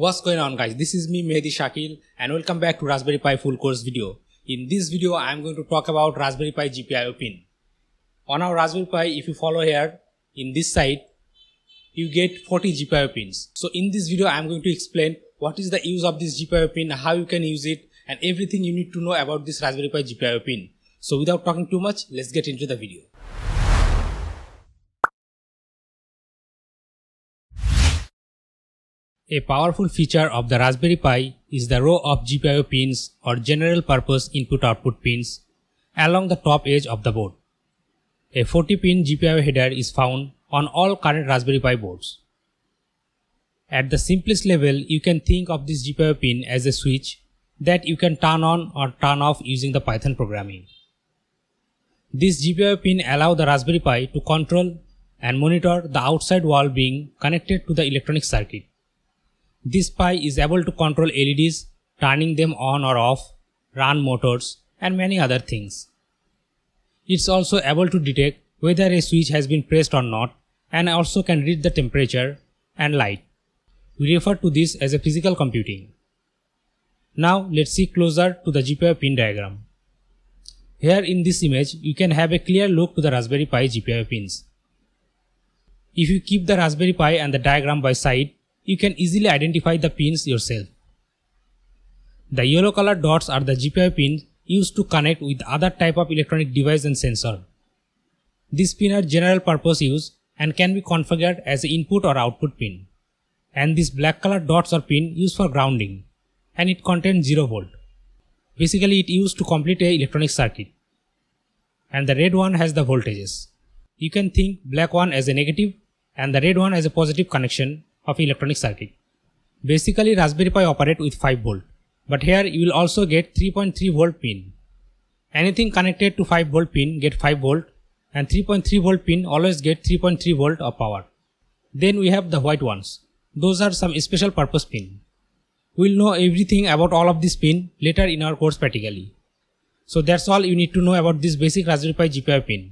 What's going on guys, this is me Mehdi Shakil and welcome back to Raspberry Pi full course video. In this video I am going to talk about Raspberry Pi GPIO pin. On our Raspberry Pi if you follow here in this side you get 40 GPIO pins. So in this video I am going to explain what is the use of this GPIO pin, how you can use it and everything you need to know about this Raspberry Pi GPIO pin. So without talking too much let's get into the video. A powerful feature of the Raspberry Pi is the row of GPIO pins or general purpose input output pins along the top edge of the board. A 40 pin GPIO header is found on all current Raspberry Pi boards. At the simplest level, you can think of this GPIO pin as a switch that you can turn on or turn off using the Python programming. This GPIO pin allows the Raspberry Pi to control and monitor the outside wall being connected to the electronic circuit. This Pi is able to control LEDs, turning them on or off, run motors, and many other things. It's also able to detect whether a switch has been pressed or not and also can read the temperature and light. We refer to this as a physical computing. Now let's see closer to the GPIO pin diagram. Here in this image, you can have a clear look to the Raspberry Pi GPIO pins. If you keep the Raspberry Pi and the diagram by side, you can easily identify the pins yourself. The yellow color dots are the GPIO pins used to connect with other type of electronic device and sensor. These pins are general purpose use and can be configured as input or output pin. And these black color dots are pin used for grounding and it contains 0 volt. Basically it used to complete a electronic circuit. And the red one has the voltages. You can think black one as a negative and the red one as a positive connection of electronic circuit. Basically Raspberry Pi operate with 5 volt, but here you will also get 3.3 volt pin. Anything connected to 5 volt pin get 5 volt and 3.3 volt pin always get 3.3 volt of power. Then we have the white ones. Those are some special purpose pin. We'll know everything about all of these pin later in our course practically. So that's all you need to know about this basic Raspberry Pi GPIO pin.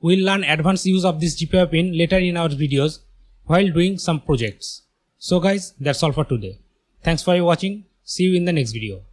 We'll learn advanced use of this GPIO pin later in our videos while doing some projects. So guys, that's all for today. Thanks for watching. See you in the next video.